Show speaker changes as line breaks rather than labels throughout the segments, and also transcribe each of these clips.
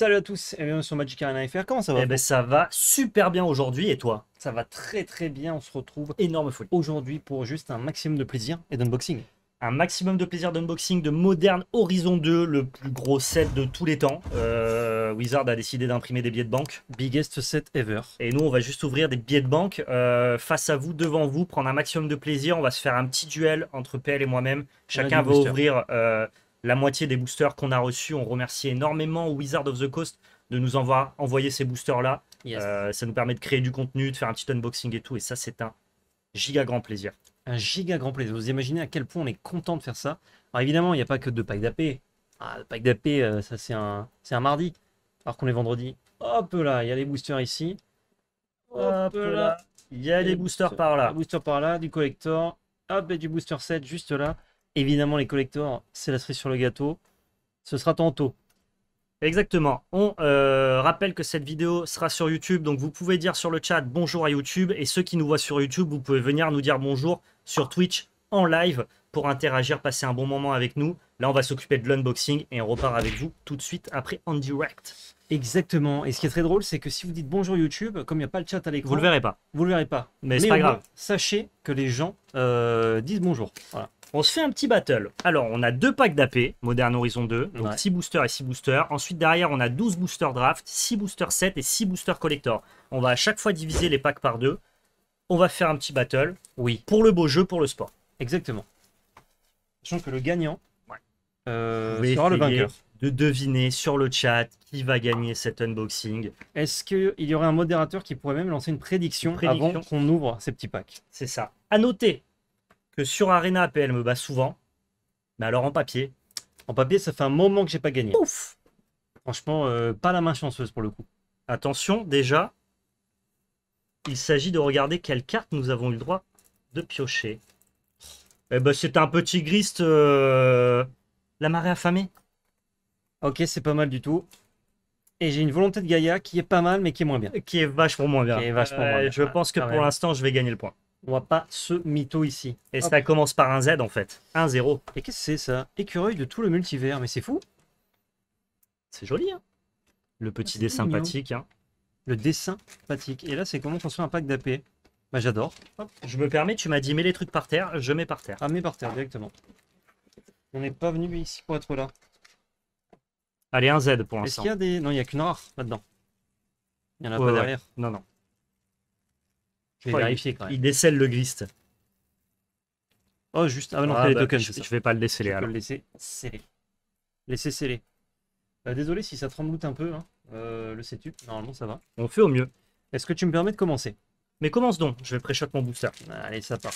Salut à tous et bienvenue sur Magic Arena FR. Comment ça va Eh ben ça va super bien aujourd'hui et toi Ça va très très bien, on se retrouve énorme folie. Aujourd'hui pour juste un maximum de plaisir et d'unboxing. Un maximum de plaisir d'unboxing de Modern Horizon 2, le plus gros set de tous les temps. Euh, Wizard a décidé d'imprimer des billets de banque. Biggest set ever. Et nous, on va juste ouvrir des billets de banque euh, face à vous, devant vous, prendre un maximum de plaisir. On va se faire un petit duel entre PL et moi-même. Chacun va ouvrir euh, la moitié des boosters qu'on a reçus. On remercie énormément Wizard of the Coast de nous envoyer ces boosters-là. Euh, ça nous permet de créer du contenu, de faire un petit unboxing et tout. Et ça, c'est un giga grand plaisir. Un giga grand plaisir. Vous imaginez à quel point on est content de faire ça. Alors évidemment, il n'y a pas que deux packs d'AP. Ah, le pack d'AP, euh, ça c'est un, c'est un mardi. Alors qu'on est vendredi. Hop là, il y a les boosters ici. Hop, là. Il y a les des boosters, par là. boosters par là, du collector. Hop, et du booster set juste là. Évidemment, les collecteurs, c'est la cerise sur le gâteau. Ce sera tantôt. Exactement. On euh, rappelle que cette vidéo sera sur YouTube, donc vous pouvez dire sur le chat bonjour à YouTube, et ceux qui nous voient sur YouTube, vous pouvez venir nous dire bonjour sur Twitch en live pour interagir, passer un bon moment avec nous. Là, on va s'occuper de l'unboxing et on repart avec vous tout de suite après en direct. Exactement. Et ce qui est très drôle, c'est que si vous dites bonjour YouTube, comme il n'y a pas le chat à l'écran, vous le verrez pas. Vous le verrez pas. Mais, c'est pas grave. Sachez que les gens euh, disent bonjour. Voilà. On se fait un petit battle. Alors, on a deux packs d'AP, Modern Horizon 2, donc 6 boosters et 6 boosters. Ensuite, derrière, on a 12 boosters draft, 6 boosters set et 6 boosters collector. On va à chaque fois diviser les packs par deux. On va faire un petit battle. Oui. Pour le beau jeu, pour le sport. Exactement. Sachant que le gagnant euh, sera le vainqueur. De deviner sur le chat qui va gagner cet unboxing. Est-ce qu'il y aurait un modérateur qui pourrait même lancer une prédiction. avant qu'on ouvre ces petits packs C'est ça. À noter, que sur Arena AP, elle me bat souvent. Mais alors en papier. En papier, ça fait un moment que j'ai pas gagné. Ouf Franchement, euh, pas la main chanceuse pour le coup. Attention, déjà, il s'agit de regarder quelle carte nous avons eu le droit de piocher. Eh ben, c'est un petit grist. Euh, la marée affamée. Ok, c'est pas mal du tout. Et j'ai une volonté de Gaïa qui est pas mal, mais qui est moins bien. Qui est vachement moins bien. Euh, je pense que ah, pour l'instant, je vais gagner le point. On voit pas ce mytho ici. Et ça commence par un Z en fait. Un 0 Et qu'est-ce que c'est ça Écureuil de tout le multivers. Mais c'est fou. C'est joli, hein Le petit ah, dessin sympathique, hein Le dessin sympathique. Et là, c'est comment construire un pack d'AP Bah, j'adore. Je me permets, tu m'as dit mets les trucs par terre. Je mets par terre. Ah, mets par terre directement. On n'est pas venu ici pour être là. Allez, un Z pour l'instant. Est-ce qu'il y a des. Non, il n'y a qu'une rare là-dedans. Il n'y en a pas derrière. Non, non. Je vais vérifier quand même. Il décèle le griste. Oh, juste. Ah non, ah, les tokens. Bah, je, vais pas le déceler je vais le laisser sceller. Laisser sceller. Bah, désolé si ça tremble un peu, hein, sais euh, le Normalement, ça va. On fait au mieux. Est-ce que tu me permets de commencer Mais commence donc. Je vais pré mon booster. Allez, ça part.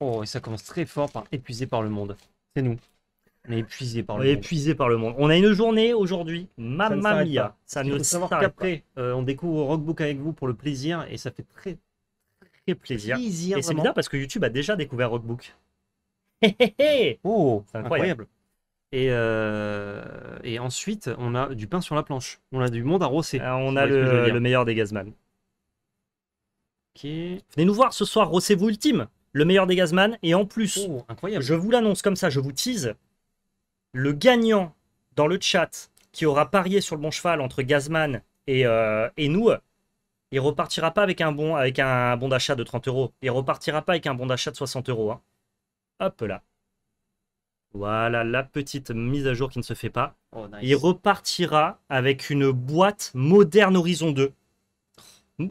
Oh, et ça commence très fort par épuisé par le monde. C'est nous. On est épuisé par le monde. épuisé par le monde. On a une journée aujourd'hui, mamma mia. Ça nous savoir qu'après, euh, on découvre Rockbook avec vous pour le plaisir et ça fait très très plaisir. et c'est bizarre parce que YouTube a déjà découvert Rockbook. oh, c'est incroyable. Et, euh, et ensuite, on a du pain sur la planche. On a du monde à rosser. Ah, on a le, meilleur des Gazman. Venez nous voir ce soir, rossez-vous ultime. Le meilleur des Gazman. Et en plus, oh, incroyable. je vous l'annonce comme ça, je vous tease le gagnant dans le chat qui aura parié sur le bon cheval entre Gazman et, euh, nous, il repartira pas avec un bon, avec un bon d'achat de 30 euros. Il repartira pas avec un bon d'achat de 60 euros. Hein. Hop là. Voilà la petite mise à jour qui ne se fait pas. Oh, il repartira avec une boîte moderne Horizon 2.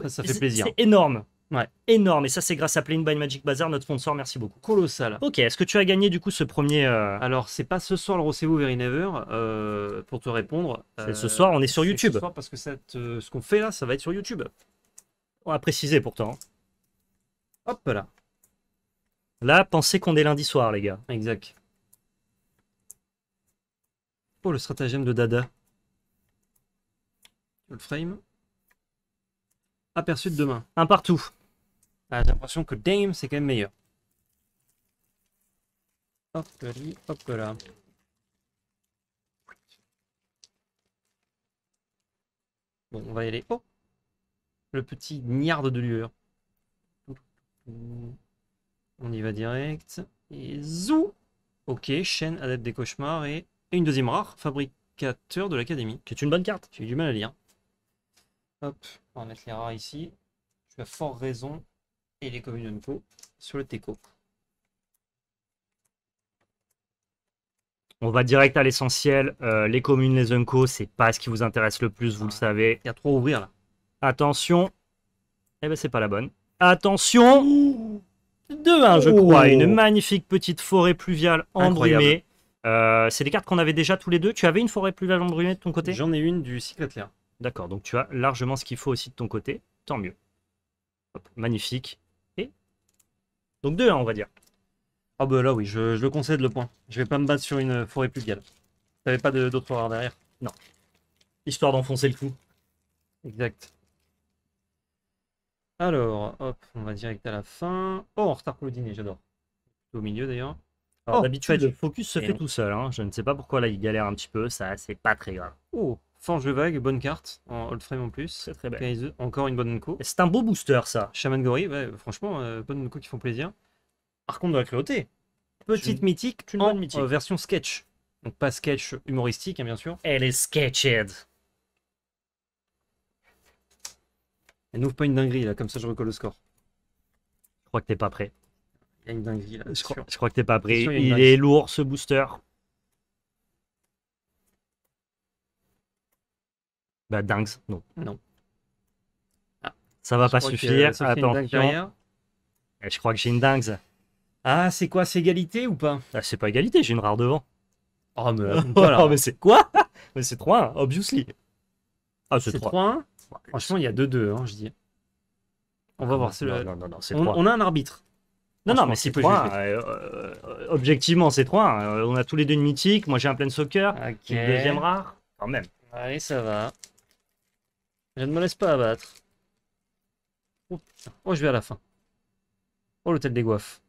Ça, ça fait plaisir. C'est énorme. Ouais, énorme. Et ça, c'est grâce à Playing by Magic Bazaar, notre sponsor. Merci beaucoup. Colossal. Ok, est-ce que tu as gagné du coup ce premier. Euh, Alors, c'est pas ce soir le vous Very Never, euh, pour te répondre. C'est euh, ce soir, on est sur YouTube. Ce soir parce que ce qu'on fait là, ça va être sur YouTube. On va préciser pourtant. Hein. Hop là. Là, pensez qu'on est lundi soir, les gars. Exact. Oh, le stratagème de Dada. Le frame. Aperçu de demain. Un partout. Ah, j'ai l'impression que Dame, c'est quand même meilleur. Hop là, hop là. Bon, on va y aller. Oh Le petit niard de lueur. On y va direct. Et zou Ok, chaîne adepte des cauchemars et, une deuxième rare, fabricateur de l'académie. C'est une bonne carte. J'ai eu du mal à lire. Hop, on va mettre les rares ici. Tu as fort raison et les communes UNCO sur le TECO. On va direct à l'essentiel. Euh, les communes, les UNCO, c'est pas ce qui vous intéresse le plus, vous le ah, savez. Il y a trop à ouvrir là. Attention. Eh ben c'est pas la bonne. Attention. Deux un. je crois. Une magnifique petite forêt pluviale embrumée. Euh, c'est des cartes qu'on avait déjà tous les deux. Tu avais une forêt pluviale embrumée de ton côté J'en ai une du cycle clair. D'accord, donc tu as largement ce qu'il faut aussi de ton côté. Tant mieux. Hop, magnifique. Donc 2, hein, on va dire. Ah bah là oui, je, le concède le point. Je vais pas me battre sur une forêt plus pluviale. T'avais pas d'autre de, derrière Non. Histoire d'enfoncer le coup. Exact. Alors, hop, on va direct à la fin. Oh, on retard pour le dîner, j'adore. Au milieu d'ailleurs. Alors oh, d'habitude, le focus se fait tout seul. Hein. Je ne sais pas pourquoi là, il galère un petit peu. Ça, c'est pas très grave. Oh Forge de vague, bonne carte, en old frame en plus. C'est très Encore une bonne co. C'est un beau booster ça. Shaman Gory, franchement, euh, bonne qui font plaisir. Par contre, de la cruauté. Petite mythique, une bonne mythique. Euh, version sketch. Donc pas sketch humoristique, hein, bien sûr. Elle est sketched. Elle n'ouvre pas une dinguerie là, comme ça je recolle le score. Je crois que t'es pas prêt. Il y a une dinguerie là. Je crois, que t'es pas prêt. il est lourd ce booster. Bah, Dinx, non. Non. Ah. Ça va pas suffire. Euh, hein. eh, je crois que j'ai une dingue Ah, c'est quoi C'est égalité ou pas ah, C'est pas égalité, j'ai une rare devant. Ah, oh, mais, voilà. mais c'est quoi Mais c'est 3 obviously. Ah, c'est 3 hein Franchement, il y a 2-2, hein, je dis. On va voir. cela. non, non, non c'est on, on, a un arbitre. Non, non, mais c'est 3. Euh, euh, objectivement, c'est 3. Hein. on a tous les deux une mythique. Moi, j'ai un plein soccer. Okay. Une deuxième rare. Quand même. Allez, ça va. Je ne me laisse pas abattre. Oh, oh je vais à la fin. Oh, l'hôtel des goiffes.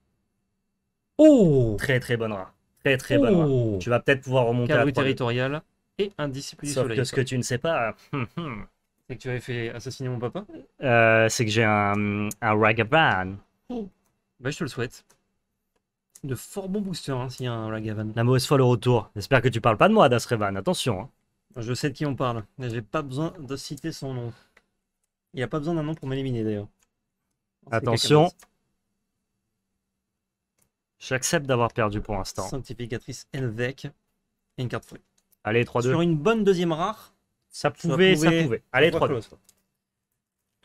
Oh Très très bonne rat. Très très bon rat. Oh tu vas peut-être pouvoir remonter à la territoriale et un disciple Sauf que ce que tu ne sais pas, euh, hum, hum. c'est que tu avais fait assassiner mon papa euh, C'est que j'ai un, un ragavan. Oh. Bah, je te le souhaite. De fort bons boosters, hein, s'il y a un ragavan. La mauvaise fois le retour. J'espère que tu parles pas de moi, Dasrevan. Attention. Hein. Je sais de qui on parle, mais j'ai pas besoin de citer son nom. Il n'y a pas besoin d'un nom pour m'éliminer d'ailleurs. Attention. J'accepte d'avoir perdu pour l'instant. Sanctificatrice Elvec et une carte fouille. Allez, 3-2. Sur une bonne deuxième rare. Ça pouvait, ça pouvait. Ça pouvait. Allez, 3-2.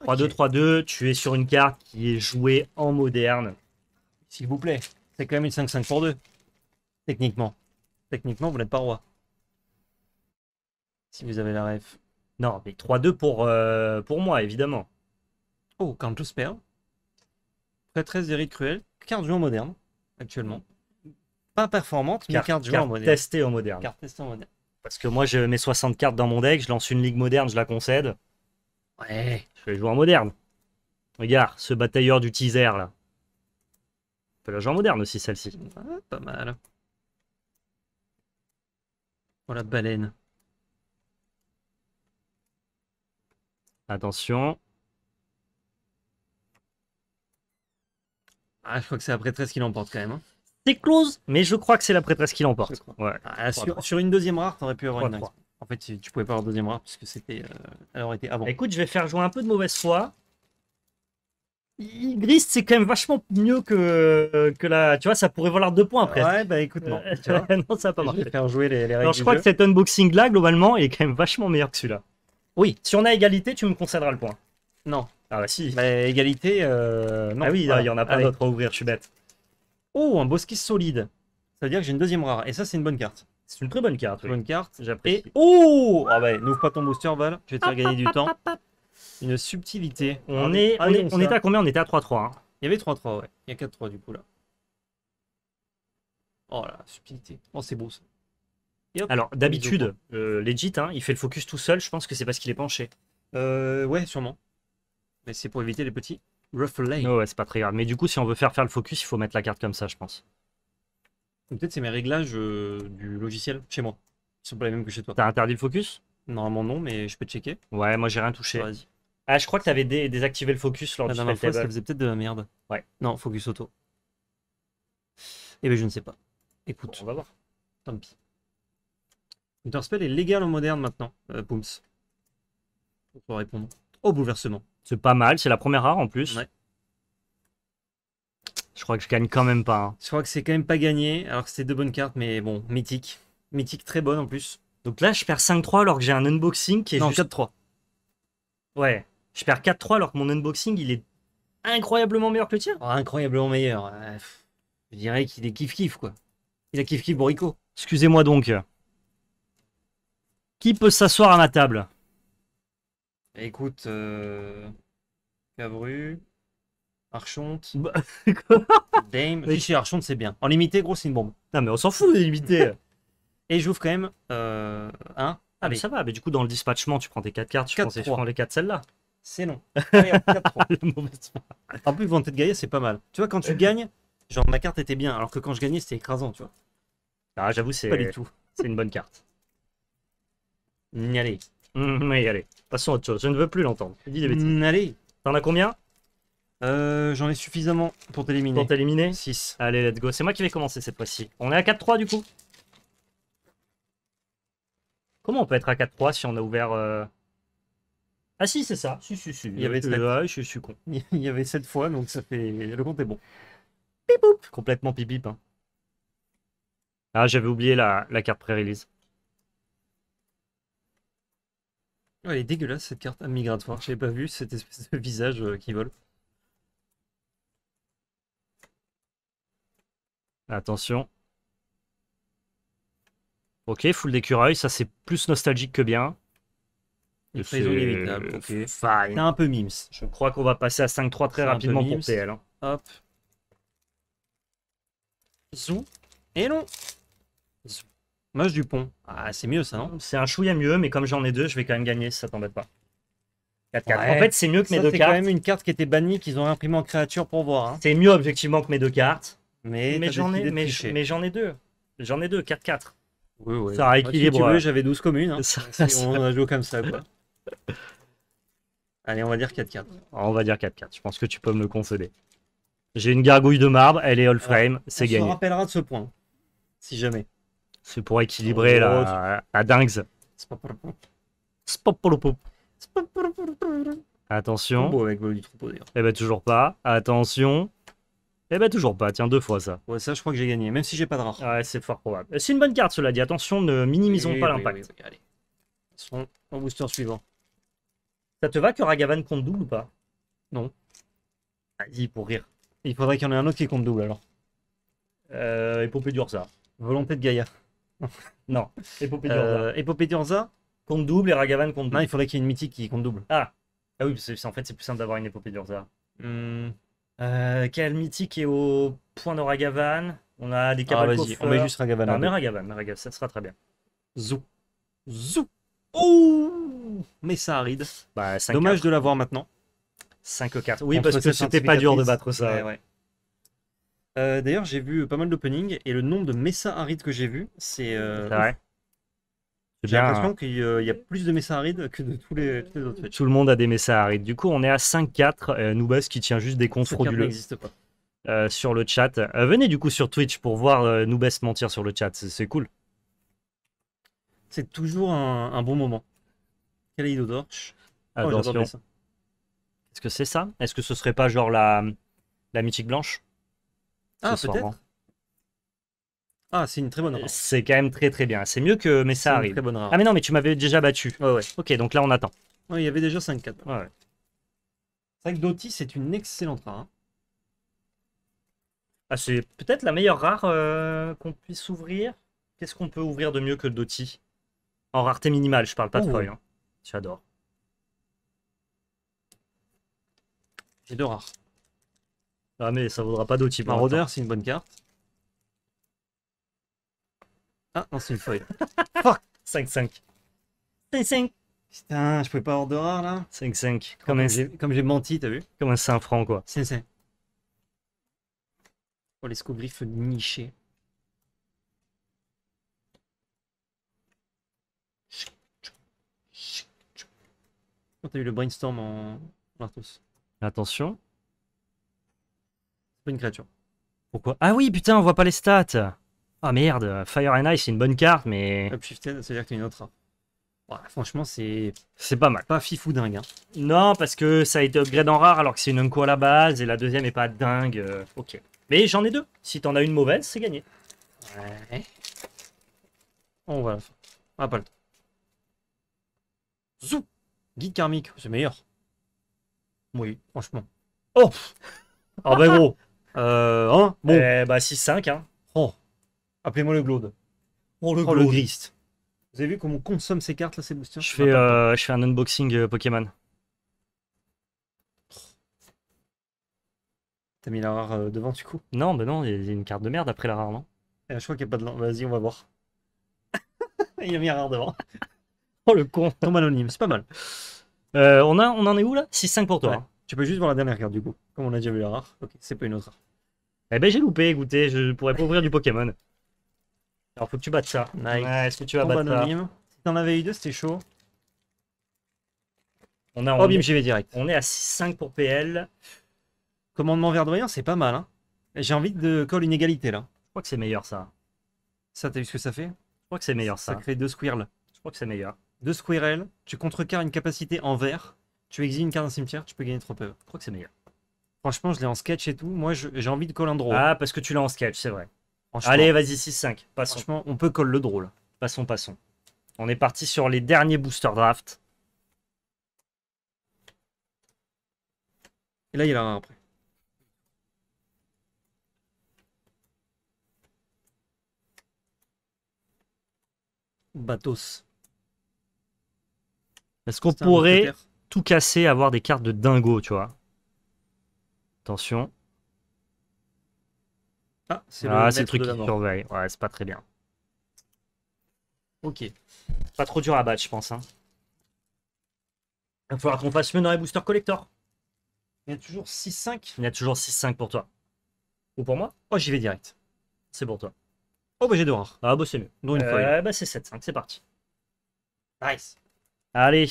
3-2, 3-2. Tu es sur une carte qui est jouée en moderne. S'il vous plaît, c'est quand même une 5-5 pour 2. Techniquement. Techniquement, vous n'êtes pas roi. Si vous avez la ref. Non, mais 3-2 pour, euh, pour moi, évidemment. Oh, Très Prêtresse d'Eric Cruel. Carte jouée moderne, actuellement. Pas performante, mais carte, jouée en moderne. moderne. Carte testée en moderne. Parce que moi, je mets 60 cartes dans mon deck, je lance une ligue moderne, je la concède. Ouais, je vais jouer en moderne. Regarde, ce batailleur du teaser, là. peut la jouer en moderne aussi, celle-ci. pas mal. Oh, la baleine. Attention. Ah, je crois que c'est la prêtresse qui l'emporte quand même. Hein. C'est close, mais je crois que c'est la prêtresse qui l'emporte. Ah, sur, une deuxième rare, Tu aurais pu avoir une En fait, tu pouvais pas avoir deuxième rare puisque c'était, euh, elle avant. Écoute, je vais faire jouer un peu de mauvaise foi. Gris, c'est quand même vachement mieux que, que la. Tu vois, ça pourrait valoir deux points après. Ouais, bah écoute, non. ça va pas marché. Je vais faire jouer les, je crois que cet unboxing là, globalement, est quand même vachement meilleur que celui-là. Oui. Si on a égalité, tu me concèderas le point. Non. Ah bah si. Mais bah, égalité, euh, non. Ah oui, il y en a pas d'autres à ouvrir, je suis bête. Oh, un bosquis solide. Ça veut dire que j'ai une deuxième rare. Et ça, c'est une bonne carte. C'est une très bonne carte. Bonne carte. J'apprécie. Oh Ah bah, n'ouvre pas ton booster, Val. Je vais te faire gagner du temps. Une subtilité. On, ah est, ah on, était à combien On était à 3-3. Il y avait 3-3, ouais. Il y a 4-3 du coup là. Oh la subtilité. Oh, c'est beau ça. Alors d'habitude, euh, Legit, hein, il fait le focus tout seul, je pense que c'est parce qu'il est penché. Euh, ouais, sûrement. Mais c'est pour éviter les petits ruffles. ouais, c'est pas très grave. Mais du coup, si on veut faire faire le focus, il faut mettre la carte comme ça, je pense. Peut-être c'est mes réglages euh, du logiciel chez moi. Ils sont pas les mêmes que chez toi. T'as interdit le focus Normalement non, mais je peux checker. Ouais, moi j'ai rien touché. Vas-y. Ah, je crois que t'avais désactivé le focus lors la du ça faisait peut-être de la merde. Ouais. Non, focus auto. Eh ben je ne sais pas. Écoute. on va voir. Tant pis. Spell est légal en moderne maintenant, euh, Pour répondre au bouleversement. C'est pas mal, c'est la première rare en plus. Ouais. Je crois que je gagne quand même pas. Hein. Je crois que c'est quand même pas gagné, alors que c'était deux bonnes cartes, mais bon, mythique. Mythique très bonne en plus. Donc là, je perds 5-3 alors que j'ai un unboxing qui est. Non, 4-3. Ouais. Je perds 4-3 alors que mon unboxing, il est incroyablement meilleur que le tien. Oh, incroyablement meilleur. Euh, je dirais qu'il est kiff-kiff, quoi. Il a kiff-kiff Borico. Excusez-moi donc. Qui peut s'asseoir à ma table Écoute, euh... Cabru, Archonte, Dame. Fichier Archonte, c'est bien. En limité, gros, c'est une bombe. Non, mais on s'en fout de limité. Et j'ouvre quand même euh, un. Ah, ça va, mais du coup, dans le dispatchement, tu prends tes 4 cartes. tu pensais que prends les 4 celles-là. C'est long. En plus, Vanté de gagner c'est pas mal. Tu vois, quand tu gagnes, genre ma carte était bien, alors que quand je gagnais, c'était écrasant, tu vois. Ah, j'avoue, c'est pas du tout. C'est une bonne carte. Allez. Mais mm, allez. Passons à autre chose. Je ne veux plus l'entendre. Dis des bêtises. allez. T'en as combien euh, J'en ai suffisamment pour t'éliminer. Pour t'éliminer 6. Allez, let's go. C'est moi qui vais commencer cette fois-ci. On est à 4-3 du coup. Comment on peut être à 4-3 si on a ouvert. Euh, ah si, c'est ça. Si, si, si. Il y avait je, suis con. Il y avait 7 fois, donc ça fait. Le compte est bon. Bip, Complètement pipip. Hein. Ah, j'avais oublié la, la carte pré-release. Oh, elle est dégueulasse cette carte migratoire, j'avais pas vu cette espèce de visage euh, qui vole. Attention. Ok, full d'écureuil, ça c'est plus nostalgique que bien. C'est inévitable, un peu mims. Je crois qu'on va passer à 5-3 très rapidement pour PL. Hein. Hop. Zou. Et non. Zou du pont. Ah, c'est mieux ça, non C'est un chouïa mieux, mais comme j'en ai deux, je vais quand même gagner ça t'embête pas. 4 -4. En fait, c'est mieux que mes deux cartes. C'est quand même une carte qui était bannie, qu'ils ont imprimé en créature pour voir. Hein. C'est mieux objectivement que mes deux cartes. Mais, mais j'en ai, mais, j'en ai deux. J'en ai deux, 4-4.
Oui, oui. Ça a équilibré. j'avais
12 communes. Hein. on a joué comme ça, quoi. Allez, on va dire 4-4. On va dire 4-4. Je pense que tu peux me le concéder. J'ai une gargouille de marbre, elle est all frame, c'est gagné. On se rappellera de ce point, si jamais. C'est pour équilibrer oh, la, la dingue. Attention. avec Eh ben toujours pas. Attention. Eh ben toujours pas. Tiens, deux fois ça. Ouais, ça je crois que j'ai gagné, même si j'ai pas de rare. Ouais, c'est fort probable. C'est une bonne carte, cela dit. Attention, ne minimisons pas l'impact. Oui, Son... booster suivant. Ça te va que Ragavan compte double ou pas Non. Vas-y, pour rire. Il faudrait qu'il y en ait un autre qui compte double alors. Euh, et pour dur ça. Volonté de Gaïa. non. Épopée d'Urza. Euh, épopée d'Urza compte double et Ragavan compte double. Non, il faudrait qu'il y ait une mythique qui compte double. Ah, ah oui, parce en fait, c'est plus simple d'avoir une épopée d'Urza. Hmm. Euh, quel mythique est au point de Ragavan On a des Ah, vas on met juste Ragavan. Non, mais Ragavan, Ragavan, ça sera très bien. Zou. Zou. ouh Mais ça aride. Bah, Dommage de l'avoir maintenant. 5 cartes. Oui, parce que c'était pas dur de battre ça. Euh, d'ailleurs, j'ai vu pas mal d'openings et le nombre de Messa arides que j'ai vu, c'est. Euh, ouais. J'ai hein. l'impression qu'il euh, y a plus de Messa arides que de tous les, autres. Tout le monde a des Messa arides. Du coup, on est à 5-4. Nubes qui tient juste des comptes frauduleux. n'existe pas. sur le chat. venez du coup sur Twitch pour voir Nubes mentir sur le chat, c'est cool. C'est toujours un, bon moment. Quel est Dorch oh, Attention. est ce que c'est ça Est-ce que ce serait pas genre la, la mythique blanche ah, peut-être. Hein. Ah, c'est une très bonne euh, rare. C'est quand même très très bien. C'est mieux que mais ça arrive. Ah mais non, mais tu m'avais déjà battu. Ouais, ouais. Ok, donc là on attend. Ouais, il y avait déjà 5-4. Ouais, C'est que c'est une excellente rare. Hein. Ah, c'est peut-être la meilleure rare euh, qu'on puisse ouvrir. Qu'est-ce qu'on peut ouvrir de mieux que Doti En rareté minimale, je parle pas de feuille. Hein. J'adore. J'ai deux rares. Ah mais ça vaudra pas d'outil maraudeur, c'est une bonne carte. Ah non, c'est une feuille. 5-5. 5-5. Putain, je pouvais pas avoir de rare là. 5-5. Comme, j'ai menti, t'as vu Comme un 5 francs quoi. 5-5. Oh, les scogriffes nichés. Quand t'as eu le brainstorm en Arthos. Attention une créature. Pourquoi Ah oui, putain, on voit pas les stats Ah merde, Fire and Ice, c'est une bonne carte, mais... Upshifted, ça veut dire que y une autre. franchement, c'est... C'est pas mal. Pas fifou dingue. Hein. Non, parce que ça a été upgrade en rare, alors que c'est une unco à la base, et la deuxième est pas dingue. Euh, ok. Mais j'en ai deux. Si t'en as une mauvaise, c'est gagné. Ouais. On va la pas le Zou Guide karmique, c'est meilleur. Oui, franchement. Oh Oh bah gros euh, hein, bon. Eh bah 6-5. Hein. Oh. Appelez-moi le glaude. Oh le, oh, Vous avez vu comment on consomme ces cartes là, Sébastien je fais, euh, je fais un unboxing euh, Pokémon. T'as mis la rare euh, devant du coup Non, bah non, il y a une carte de merde après la rare, non eh, Je crois qu'il n'y a pas de. Vas-y, on va voir. il a mis la rare devant. oh le con anonyme, c'est pas mal. on, a, on en est où là 6-5 pour toi. Hein. Tu peux juste voir la dernière carte du coup. Comme on a déjà vu la rare. Ok, c'est pas une autre rare. Eh ben j'ai loupé, écoutez, je pourrais pas ouvrir du Pokémon. Alors faut que tu battes ça. Nice. Ouais, est-ce que tu vas battre ça Si t'en avais eu deux, c'était chaud. On a, oh bim, j'y vais direct. On est à 6-5 pour PL. Commandement verdoyant, c'est pas mal. Hein. J'ai envie de coller une égalité là. Je crois que c'est meilleur ça. Ça, t'as vu ce que ça fait Je crois que c'est meilleur ça. Ça crée deux squirrels. Je crois que c'est meilleur. Deux squirrels, tu contrecarres une capacité en vert, tu exiles une carte d'un cimetière, tu peux gagner 3 peu. Je crois que c'est meilleur. Franchement, je l'ai en sketch et tout. Moi, j'ai envie de coller un drôle. Ah, parce que tu l'as en sketch, c'est vrai. Allez, vas-y, 6-5. Franchement, on peut coller le drôle. Passons, passons. On est parti sur les derniers booster draft. Et là, il y en a un après. Batos. Est-ce qu'on pourrait tout casser, avoir des cartes de dingo, tu vois Attention. Ah, c'est le, ah, truc qui surveille. Ouais, c'est pas très bien. Ok. Pas trop dur à battre, je pense. Hein. Il va falloir qu'on fasse mieux dans les boosters collector. Il y a toujours 6-5. Il y a toujours 6-5 pour toi. Ou pour moi Oh, j'y vais direct. C'est pour toi. Oh, bah j'ai deux rares. Ah, bah c'est mieux. Donc une euh, fois. Bah c'est 7-5, c'est parti. Nice. Allez,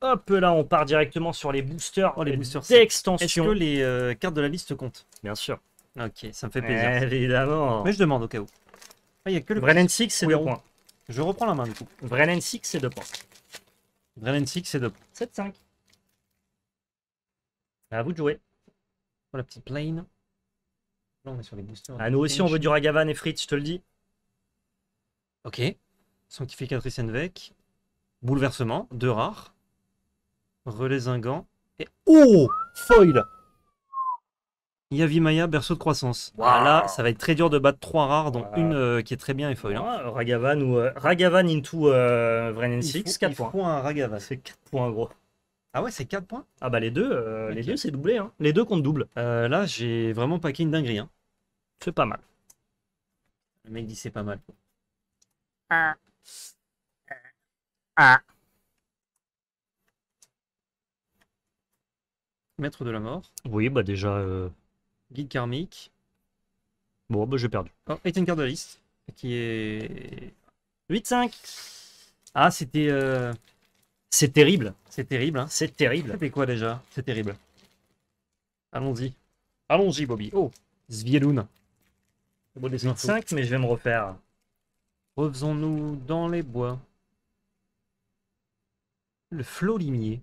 Hop là, on part directement sur les boosters, oh, les euh, boosters d'extension. Est-ce que les euh, cartes de la liste comptent Bien sûr. Ok, ça me fait plaisir. Eh, évidemment. Mais je demande au cas où. Ah, il n'y a que le Brennan 6, c'est 2 points. Je reprends la main du coup. Brennan 6, c'est 2 points. Brennan 6, c'est 2 points. 7-5. À vous de jouer. Pour oh, la petite plane. Là, on est sur les boosters. Ah, nous aussi, on veut du Ragavan et Fritz, je te le dis. Ok. Sanctificatrice Envec. Bouleversement, deux rares. Relais gant Et... Oh Foil Yavimaya, berceau de croissance. Ah, là, ça va être très dur de battre trois rares, dont une euh, qui est très bien et foil. Hein. Ah, Ragavan ou euh, Ragavan into Vrain 6, 4 points. Ragavan. C'est 4 points, gros. Ah ouais, c'est 4 points Ah bah les deux, euh, les deux c'est doublé. Hein. Les deux comptent double. là, j'ai vraiment paqué une dinguerie. Hein. C'est pas mal. Le mec dit c'est pas mal. Ah. Ah. ah. Maître de la mort. Oui, bah déjà. Euh, Guide karmique. Bon, bah j'ai perdu. Oh, et une carte de liste. Qui est. 8-5. Ah, c'était. Euh, c'est terrible. C'est terrible, hein. C'est terrible. C'était quoi déjà C'est terrible. Allons-y. Allons-y, Bobby. Oh Zvieloun. C'est 5, mais je vais me refaire. Refaisons-nous dans les bois. Le flot limier.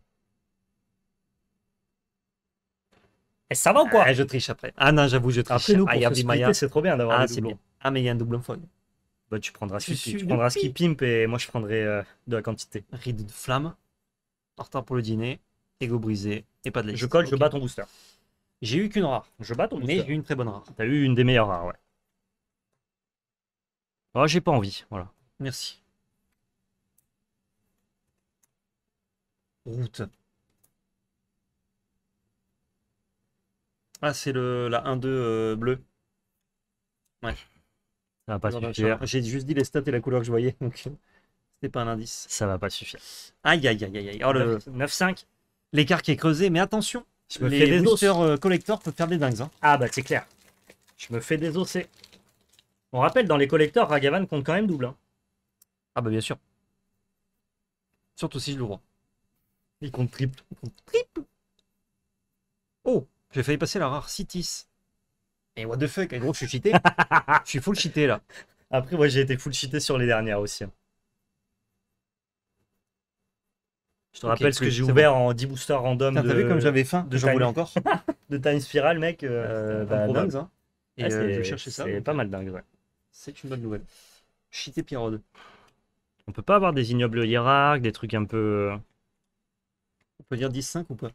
Et ça va ou quoi ah, Je triche après. Ah non, j'avoue, je triche. Après, nous, ah, c'est trop bien d'avoir ah, ah, mais il y a un double enfog. Bah, tu prendras ce tu, tu prendras qui Pimp et moi, je prendrai euh, de la quantité. Ride de flamme, Partant pour le dîner, ego brisé et pas de lait. Je colle, je bats ton booster. J'ai eu qu'une rare. Je bats ton booster. Mais j'ai eu une très bonne rare. T'as eu une des meilleures rares, ouais. Oh, j'ai pas envie, voilà. Merci. Route. Ah, c'est le, la 1-2 euh, bleu Ouais. Ça va pas suffire. J'ai juste dit les stats et la couleur que je voyais, donc c'était pas un indice. Ça va pas suffire. Aïe, aïe, aïe, aïe. Oh, le... 9-5. L'écart qui est creusé, mais attention, je me fais des boosters os. Euh, collector peuvent faire des dingues. Hein. Ah, bah c'est clair. Je me fais des désosser. On rappelle, dans les collecteurs, Ragavan compte quand même double. Hein. Ah, bah bien sûr. Surtout si je le vois. Il compte triple. Il compte triple. J'ai failli passer la rare Citis. Et what the fuck, gros, je suis cheaté. je suis full cheaté là. Après, moi j'ai été full cheaté sur les dernières aussi. Je te rappelle ce que j'ai ouvert en 10 boosters random. T'as vu comme j'avais faim de J'en voulais encore. de Time Spiral, mec. Euh, c'est pas euh, mal dingue, C'est une bonne nouvelle. Cheaté Pierrot. On peut pas avoir des ignobles hiérarques, des trucs un peu. Euh, On peut dire 10-5 ou pas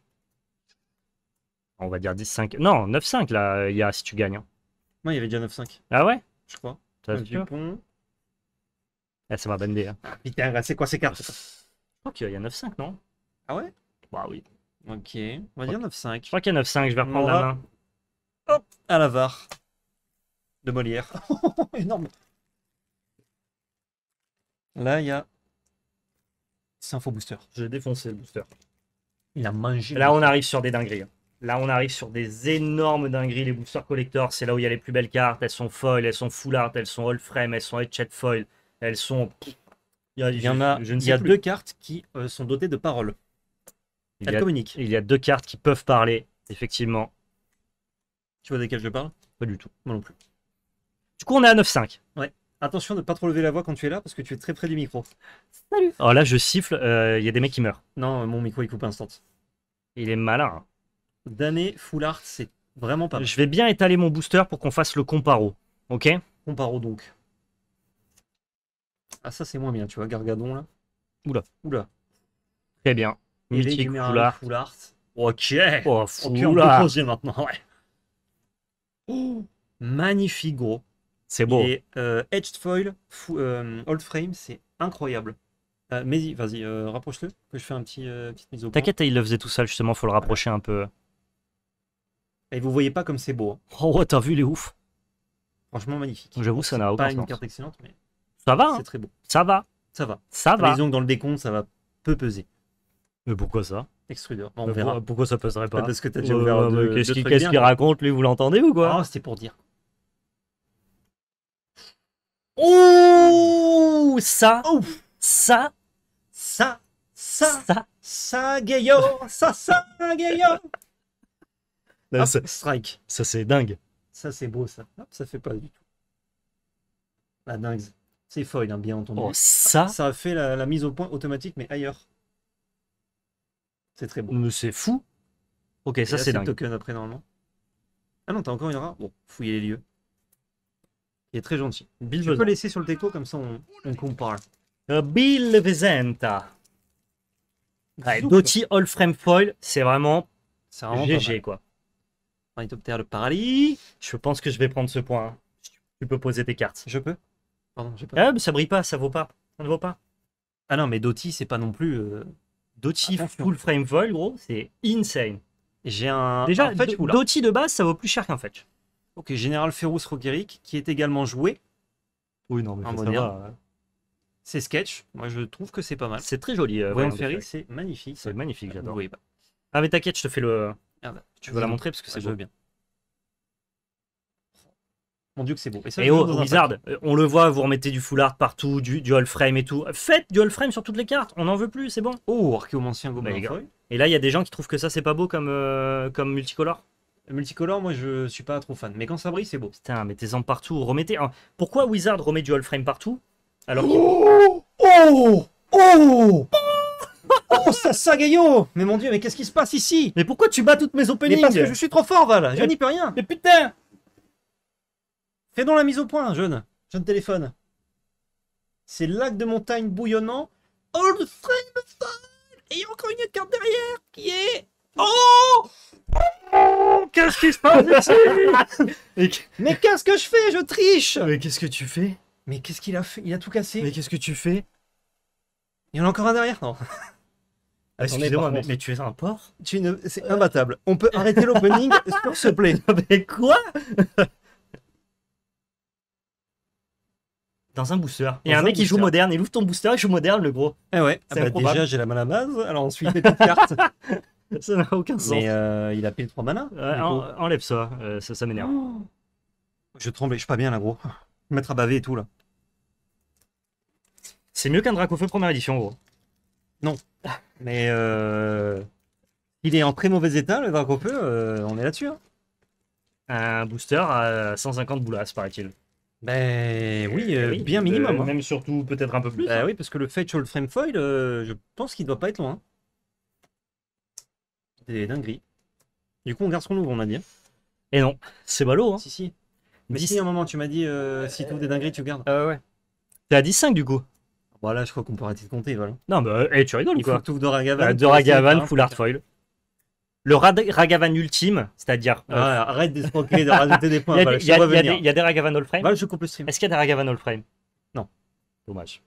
on va dire 10-5. Non, 9-5 là, il y a, si tu gagnes. moi hein. il y avait déjà 9-5, Ah ouais je crois. ça vu Dupont. Eh, Ça m'a bonne Hein. Ah, putain, c'est quoi ces cartes Je crois qu'il y a 9-5, non Ah ouais Bah oui. Ok, on va dire 9-5. je crois qu'il y a 9-5, je vais reprendre la main. Hop, à la VAR. De Molière. Énorme. Là, il y a. C'est un faux booster. J'ai défoncé le booster. Il a mangé. Là, on arrive sur des dingueries. Hein. Là, on arrive sur des énormes dingueries. Les boosters collector, c'est là où il y a les plus belles cartes. Elles sont foil, elles sont full art, elles sont all frame, elles sont headshot foil. Elles sont. Il y, a, en a, deux cartes qui euh, sont dotées de paroles. Elles communiquent. Il y a deux cartes qui peuvent parler, effectivement. Tu vois desquelles je parle Pas du tout. Moi non plus. Du coup, on est à 9-5. Ouais. Attention de ne pas trop lever la voix quand tu es là parce que tu es très près du micro. Salut Oh là, je siffle, euh, il y a des mecs qui meurent. Non, mon micro il coupe instant. Il est malin. Hein. D'année, full art, c'est vraiment pas mal. Je vais bien étaler mon booster pour qu'on fasse le comparo. Ok Comparo donc. Ah, ça c'est moins bien, tu vois, Gargadon là. Oula. Oula. Très bien. Mythique, full art. full art. Ok. Oh, full on art. Peut maintenant, ouais. Oh, magnifique gros. C'est beau. Et euh, Edged Foil, euh, Old Frame, c'est incroyable. Euh, mais vas-y, rapproche-le, que je fais un petit, petite mise au T'inquiète, il le faisait tout seul, justement, faut le rapprocher un peu. Et vous voyez pas comme c'est beau. Hein. Oh, ouais, t'as vu les ouf. Franchement magnifique. J'avoue, ça n'a aucun pas une carte excellente, mais ça va. C'est hein. très beau. Ça va. Ça va. Ça va. Disons que dans le décompte, ça va peu peser. Mais pourquoi ça Extrudeur. on verra. Pourquoi ça peserait pas Parce que t'as déjà euh, ouvert. Euh, Qu'est-ce qu'il raconte lui Vous l'entendez ou quoi Ah, c'était pour dire. Oh ça, ça, ça, ça, ça, ça, ça, ça, ça, ça, ça, ah, strike. Ça, c'est dingue. Ça, c'est beau, ça. ça fait pas du tout. La ah, dingue. C'est foil, hein, bien entendu. Oh, ça Ça fait la, mise au point automatique, mais ailleurs. C'est très beau. Mais c'est fou. Ok, ça, c'est dingue. token après, normalement. Ah non, t'as encore une rare Bon, fouillez les lieux. Il est très gentil. Bill tu peux laisser sur le déco, comme ça, on, compare. Euh, Bill Vezenta. Doty All Frame Foil, c'est vraiment, c'est vraiment GG, quoi. Ornithoptère le Paraly. Je pense que je vais prendre ce point. Hein. Tu peux poser tes cartes. Je peux Pardon, j'ai pas. Ah, mais ça brille pas, ça vaut pas. Ça ne vaut pas. Ah non, mais Doty, c'est pas non plus. Euh, Doty full frame vol gros, c'est insane. J'ai un. Déjà, Doty de base, ça vaut plus cher qu'un fetch. Ok, Général Ferrous Rogeric, qui est également joué. Oui, non, mais ça va. Hein. C'est sketch. Moi, je trouve que c'est pas mal. C'est très joli. Euh, Ferry, c'est magnifique. C'est magnifique, j'adore. Bah. Ah, mais t'inquiète, je te fais le. Ah bah, tu veux la montrer parce que c'est beau. bien. Mon dieu que c'est beau. Et, oh, Wizard, euh, on le voit, vous remettez du full art partout, du, du all frame et tout. Faites du all frame sur toutes les cartes, on n'en veut plus, c'est bon. Oh, bah, et là, il y a des gens qui trouvent que ça, c'est pas beau comme, euh, comme multicolore. Euh, multicolore, moi je suis pas trop fan, mais quand ça brille, c'est beau. Putain, mettez-en partout, remettez. Pourquoi Wizard remet du all frame partout alors oh, oh, oh, oh Oh, ça Gaillot Mais mon dieu, mais qu'est-ce qui se passe ici Mais pourquoi tu bats toutes mes openings Mais parce que je suis trop fort, Val Je n'y peux rien Mais putain Fais donc la mise au point, jeune Jeune téléphone. C'est lac de montagne bouillonnant. Oh, le frame Et il y a encore une carte derrière qui est... Oh Oh, qu'est-ce qui se passe ici Mais qu'est-ce que je fais Je triche Mais qu'est-ce que tu fais Mais qu'est-ce qu'il a fait Il a tout cassé. Mais qu'est-ce que tu fais Il y en a encore un derrière, non ah, excusez-moi, mais, tu es un porc C'est euh. imbattable. On peut arrêter l'opening, s'il te plaît. Mais quoi Dans un booster. Il y a un, mec qui joue moderne, il ouvre ton booster, il joue moderne, le gros. Eh ouais, ah bah déjà j'ai la mana base, alors ensuite les petites cartes. ça n'a aucun sens. Mais euh, il a pile 3 mana. enlève euh, ça, ça, m'énerve. Oh je tremble, je suis pas bien là, gros. Mettre à baver et tout là. C'est mieux qu'un Dracofeu première édition, gros. Non. Mais euh, il est en très mauvais état, le Dracopeu, euh, on est là-dessus. Hein. Un booster à 150 boulasses, paraît-il. Ben oui, euh, eh bien minimum. Hein. Même surtout, peut-être un peu plus. Bah oui, parce que le Fetch Frame Foil, je pense qu'il ne doit pas être loin. Des dingueries. Du coup, on garde ce qu'on ouvre, on a dit. Et eh non, c'est ballot. Hein. Si, si. Mais ici un moment, tu m'as dit si tu ouvres des dingueries, tu gardes. Ah ouais. T'es à 10-5 du coup voilà là, je crois qu'on peut arrêter de compter, voilà. Non, mais bah, euh, hey, tu rigoles, Il quoi. Faut que de ragavan euh, Ragavan, full art foil. Le Ragavan ultime, c'est-à-dire. Arrête euh, Ah, arrête de rajouter des points. Il y, y, a des Ragavan all frame. Voilà, je coupe le stream. Est-ce qu'il y a des Ragavan all frame Non. Dommage.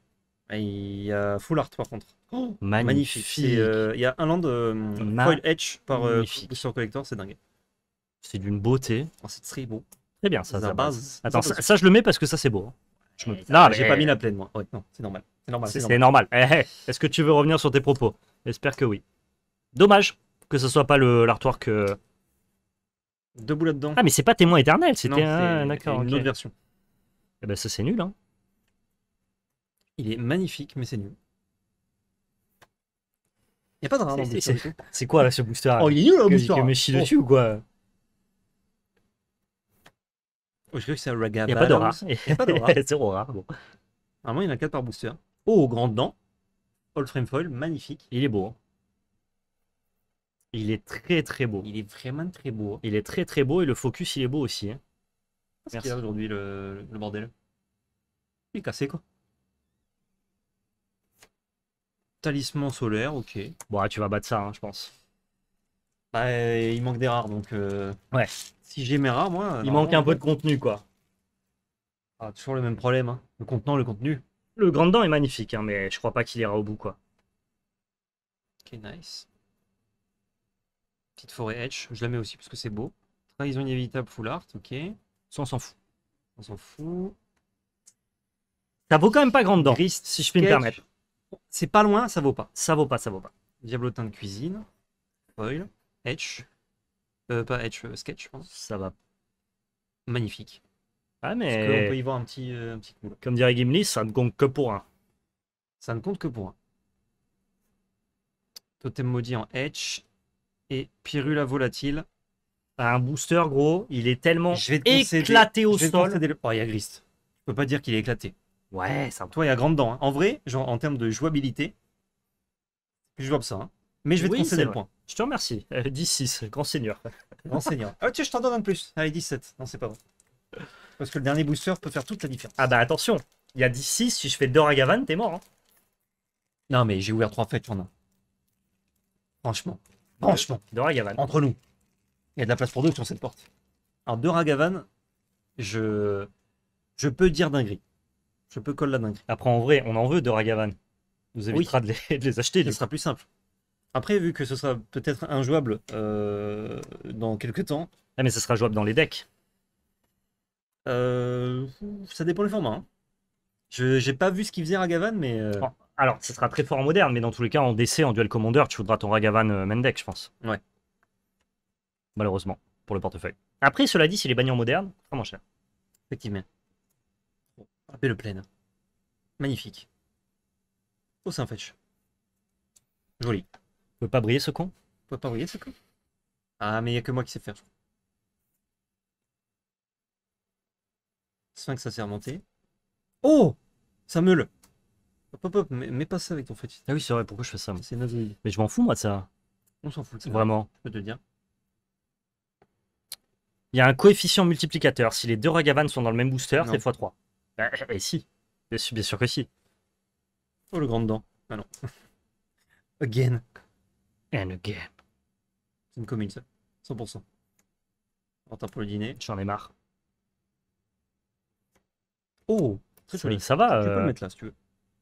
Il y a full art par contre. Oh, magnifique. Il y a un land foil edge par sur collector, c'est dingue. C'est d'une beauté. Oh, c'est très beau. Très bien ça. ça base. Attends, ça, je le mets parce que ça c'est beau. Hein. Ah, non, j'ai pas mis la plaine moi. non, c'est normal. C'est normal. C'est normal. Eh, eh, est-ce que tu veux revenir sur tes propos J'espère que oui. Dommage que ce soit pas l'artwork. que euh, Deux dedans. Ah, mais c'est pas témoin éternel, c'était un... une autre version. Eh ben, ça, c'est nul. Hein. Il est magnifique, mais c'est nul.
Y a pas de rare hein.
C'est quoi là ce booster Oh, il est nul le booster Que me dessus oh. ou quoi oh, Je crois que c'est un Y a pas de rare. Y a pas de rare. Zéro rare. Bon. Normalement, il y en a 4 par booster. Oh, grand dent. All frame foil, magnifique. Il est beau. Hein. Il est très très beau. Il est vraiment très beau. Hein. Il est très très beau et le focus il est beau aussi. Hein. Merci aujourd'hui le, bordel. Il est cassé quoi. Talisman solaire, ok. Bon, tu vas battre ça, hein, je pense. Bah, il manque des rares donc. Euh, ouais. Si j'ai mes rares, moi. Il manque un peu de contenu quoi. Ah, toujours le même problème. Le contenant, le contenu. Le grand dent est magnifique, hein, mais je crois pas qu'il ira au bout, quoi. Ok, nice. Petite forêt Edge, je la mets aussi parce que c'est beau. Trahison inévitable, full art, ok. Ça, on s'en fout. On s'en fout. Ça vaut quand même pas grande dent, si je puis me permettre. C'est pas loin, ça vaut pas. Ça vaut pas, ça vaut pas. Diablotin de cuisine, foil, Edge. Euh, pas Edge, euh, sketch, Sketch, pense. Ça va. Magnifique. Ah, mais. Parce on peut y voir un petit, euh, coup. Comme dirait Gimli, ça ne compte que pour un. Ça ne compte que pour un. Totem maudit en H. Et Pirula volatile. Un booster, gros. Il est tellement je vais te éclaté au sol. Oh, il y a Grist. Je peux pas dire qu'il est éclaté. Ouais, ça. Toi, il y a grande dent. Hein. En vrai, genre, en termes de jouabilité, je vois ça. Hein. Mais je vais te concéder le point. Je te remercie. Euh, 10-6, grand seigneur. Grand seigneur. Ah, tiens, je t'en donne un de plus. Allez, 17. Non, c'est pas bon. Parce que le dernier booster peut faire toute la différence. Ah bah attention, il y a d'ici si je fais deux Ragavan, t'es mort. Hein. Non mais j'ai ouvert trois fêtes en as. Franchement. Franchement. Deux Ragavan. Entre nous. Il y a de la place pour deux sur cette porte. Alors deux Ragavan, je... je peux dire dinguerie. Je peux coller la dinguerie. Après en vrai, on en veut deux Ragavan. Nous évitera de, les... acheter. Ce sera plus simple. Après, vu que ce sera peut-être injouable euh, dans quelques temps. Ah mais ce sera jouable dans les decks. Euh, ça dépend du format, hein. Je j'ai pas vu ce qu'il faisait Ragavan, mais. Euh, alors, ce sera très fort en moderne, mais dans tous les cas, en DC, en duel commander, tu voudras ton Ragavan euh, je pense. Ouais. Malheureusement, pour le portefeuille. Après, cela dit, s'il est banni en moderne, vraiment cher. Effectivement. Rappel le plein. Magnifique. Oh, c'est un fetch. Joli. Tu peux pas briller ce con peut pas briller, ce con Ah, mais il a que moi qui sais faire, Sphinx, ça s'est remonté. Oh Ça meule Hop, hop, hop, mais, pas ça avec ton fétiche. Ah oui, c'est vrai, pourquoi je fais ça Mais je m'en fous, moi, de ça.
On s'en fout de ça. Vraiment.
Je peux te dire. Il y a un coefficient multiplicateur. Si les deux ragavans sont dans le même booster, c'est x3. Bah, si. Bien sûr, que si. Oh, le grand dedans. Ah non. again. And again. C'est une commune, ça. 100%. temps pour le dîner. J'en ai marre. Oh, joli. Ça va. Tu peux euh, le mettre là si tu veux.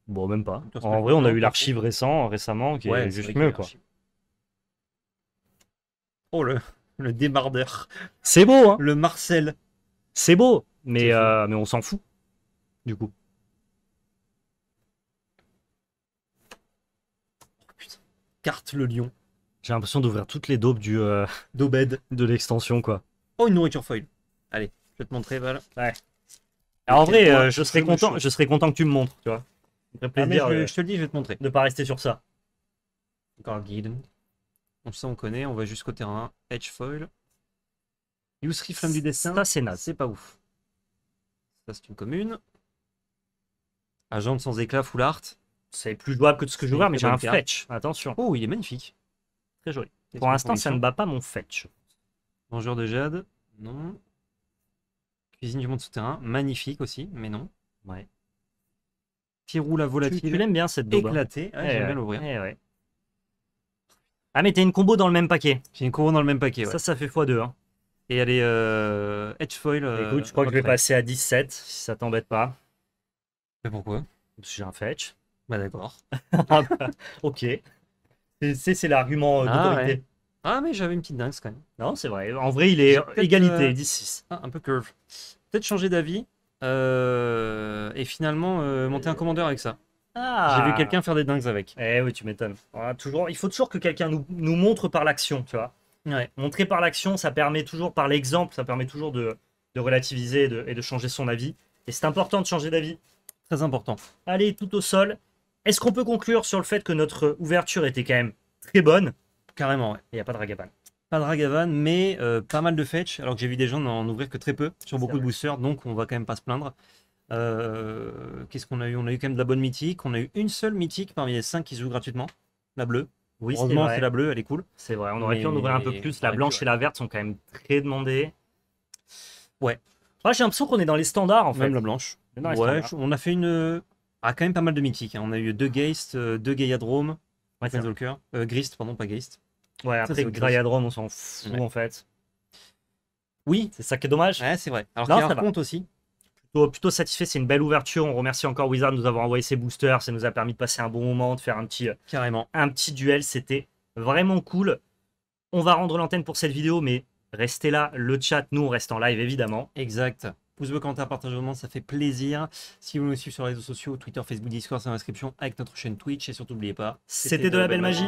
Bon, même pas. En vrai, on a eu l'archive récent, récemment, qui est juste mieux, quoi. Oh, le, le démardeur. C'est beau, hein Le Marcel. C'est beau, mais, euh, mais on s'en fout, du coup. Oh, putain. Carte le lion. J'ai l'impression d'ouvrir toutes les daubes du... Euh, D'Obed. De l'extension, quoi. Oh, une nourriture foil. Allez, je vais te montrer, voilà. Ouais en vrai, euh, je, serais content, je content que tu me montres, tu vois. Ah, euh, je, te le dis, je vais te montrer. Ne pas rester sur ça. Encore guide. On sait, on connaît, on va jusqu'au terrain. Edge foil. flamme du dessin. Ça, c'est naze. C'est pas ouf. Ça, c'est une commune. Agent sans éclat, full art. C'est plus jouable que ce que je vois, mais j'ai un fetch. Attention, Oh, il est magnifique. très joli. Pour l'instant, ça ne bat pas mon fetch. Vengeur de Jade. Non. Cuisine du monde souterrain, magnifique aussi, mais non. Ouais. qui roule à volatile. Tu, bien cette daube. Hein. Éclatée. j'aime eh l'ouvrir. Eh ah, mais t'as une combo dans le même paquet. J'ai une combo dans le même paquet. Ça, ça fait fois 2 hein. Et allez. est euh, edge foil. Euh, je crois que je vais passer à 17 si ça t'embête pas. Mais pourquoi Parce j'ai un fetch. Bah d'accord. Ah, bah, ok. C'est l'argument euh, ah, ah, mais j'avais une petite dingue quand même. Non, c'est vrai. En vrai, il est égalité, 6 euh, ah, un peu curve. Peut-être changer d'avis euh, et finalement euh, monter un commandeur avec ça.
J'ai vu ah. quelqu'un
faire des dingues avec. Eh oui, tu m'étonnes. Ah, toujours... Il faut toujours que quelqu'un nous... nous, montre par l'action, tu vois. Montrer par l'action, ça permet toujours, par l'exemple, ça permet toujours de, de relativiser de... et de changer son avis. Et c'est important de changer d'avis. Très important. Allez, tout au sol. Est-ce qu'on peut conclure sur le fait que notre ouverture était quand même très bonne Carrément, il n'y a pas de Ragavan. Pas de Ragavan, mais euh, pas mal de fetch, alors que j'ai vu des gens n'en ouvrir que très peu sur beaucoup de boosters, donc on va quand même pas se plaindre. Euh, qu'est-ce qu'on a eu On a eu quand même de la bonne mythique. On a eu une seule mythique parmi les 5 qui se jouent gratuitement, la bleue. Oui, c'est la bleue, elle est cool. C'est vrai, on aurait pu en ouvrir un peu plus. La blanche et la verte sont quand même très demandées. Ouais. Moi, j'ai l'impression qu'on est dans les standards en fait. Même la blanche. on a fait une. Ah, quand même pas mal de mythiques. Hein. On a eu deux Geist, euh, deux Gaia Drome, Grist, pardon, pas Geist. Ouais, après, Grayadrome, on s'en fout en fait. Oui. C'est ça qui est dommage. Ouais, c'est vrai. Alors, ça compte aussi. Plutôt, satisfait, c'est une belle ouverture. On remercie encore Wizard de nous avoir envoyé ses boosters. Ça nous a permis de passer un bon moment, de faire un petit, euh, Carrément. Un petit duel. C'était vraiment cool. On va rendre l'antenne pour cette vidéo, mais restez là. Le chat, nous, on reste en live évidemment. Exact. Pouce bleu, commentaire, partage moment, ça fait plaisir. Si vous nous suivez sur les réseaux sociaux, Twitter, Facebook, Discord, c'est dans description, avec notre chaîne Twitch. Et surtout, n'oubliez pas. C'était de, la belle magie.